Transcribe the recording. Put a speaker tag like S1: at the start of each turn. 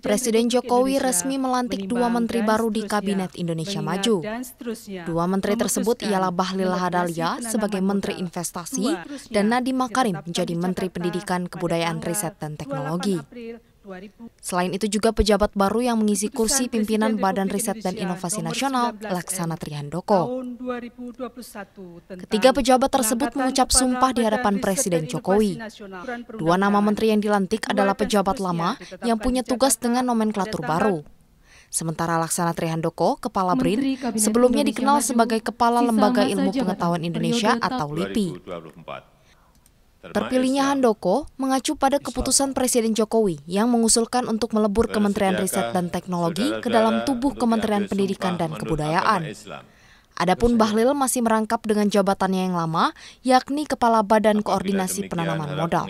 S1: Presiden Jokowi resmi melantik dua menteri baru di Kabinet Indonesia Maju. Dua menteri tersebut ialah Bahlil Lahadalia sebagai Menteri Investasi dan Nadiem Makarim menjadi Menteri Pendidikan, Kebudayaan, Riset, dan Teknologi. Selain itu juga pejabat baru yang mengisi kursi pimpinan Badan Riset dan Inovasi Nasional, Laksana Trihandoko. Ketiga pejabat tersebut mengucap sumpah di hadapan Presiden Jokowi. Dua nama menteri yang dilantik adalah pejabat lama yang punya tugas dengan nomenklatur baru. Sementara Laksana Trihandoko, Kepala BRIN, sebelumnya dikenal sebagai Kepala Lembaga Ilmu Pengetahuan Indonesia atau LIPI. Terpilihnya Handoko mengacu pada keputusan Presiden Jokowi yang mengusulkan untuk melebur eh, Kementerian Riset dan eh, Teknologi ke dalam tubuh Kementerian Pendidikan dan Kebudayaan. Adapun Bahlil masih merangkap dengan jabatannya yang lama, yakni Kepala Badan Koordinasi Penanaman Modal.